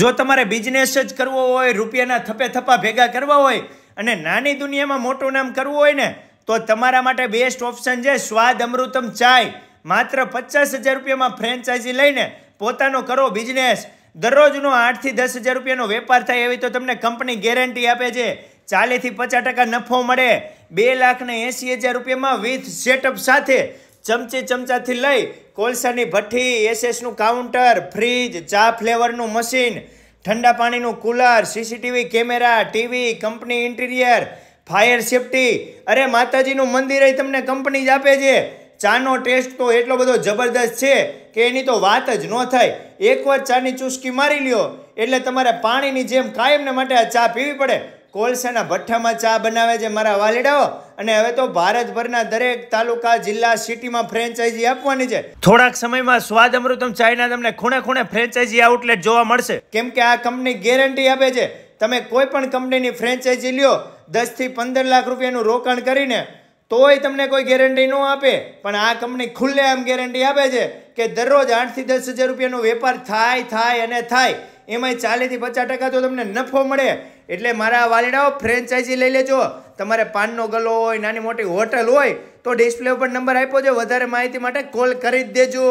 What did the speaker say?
જો તમારે બિઝનેસ જ કરવો હોય રૂપિયાના થપે થપા ભેગા કરવા હોય અને નાની દુનિયામાં મોટું નામ કરવું હોય ને તો તમારા માટે બેસ્ટ ઓપ્શન છે સ્વાદ અમૃતમ ચાય માત્ર પચાસ હજાર રૂપિયામાં ફ્રેન્ચાઇઝી લઈને પોતાનો કરો બિઝનેસ દરરોજનો આઠથી દસ હજાર રૂપિયાનો વેપાર થાય એવી તો તમને કંપની ગેરંટી આપે છે ચાલીસથી પચાસ ટકા નફો મળે બે લાખને એંસી હજાર રૂપિયામાં વિથ સેટઅપ સાથે ચમચી ચમચાથી લઈ કોલસાની ભઠ્ઠી એસએસનું કાઉન્ટર ફ્રીજ ચા ફ્લેવરનું મશીન ઠંડા પાણીનું cooler CCTV camera TV company interior fire safety અરે માતાજીનું મંદિર તમને કંપની જ આપે છે ચાનો ટેસ્ટ તો એટલો બધો જબરદસ્ત છે કે એની તો વાત જ ન થાય એકવાર ચાની ચુસ્કી મારી લ્યો એટલે તમારે પાણીની જેમ કાયમને માટે આ ચા પીવી પડે કોલસાના ભઠ્ઠામાં ચા બનાવે છે મારા વાલીડાઓ અને હવે તો ભારતભરના દરેક તાલુકા જિલ્લા સિટીમાં ફ્રેન્ચાઇઝી આપવાની છે થોડાક સમયમાં સ્વાદ અમૃતમ ચાઈના તમને ખૂણે ખૂણે ફ્રેન્ચાઇઝી આઉટલેટ જોવા મળશે કેમ કે આ કંપની ગેરંટી આપે છે તમે કોઈ પણ કંપનીની ફ્રેન્ચાઇઝી લ્યો દસથી પંદર લાખ રૂપિયાનું રોકાણ કરીને તોય તમને કોઈ ગેરંટી ન આપે પણ આ કંપની ખુલ્લે આમ ગેરંટી આપે છે કે દરરોજ આઠથી દસ હજાર રૂપિયાનો વેપાર થાય થાય અને થાય એમાંય ચાલીસથી પચાસ ટકા તો તમને નફો મળે એટલે મારા વાલીડાઓ ફ્રેન્ચાઇઝી લઈ લેજો તમારે પાનનો ગલો હોય નાની મોટી હોટલ હોય તો ડિસ્પ્લે ઉપર નંબર આપ્યો છે વધારે માહિતી માટે કોલ કરી જ દેજો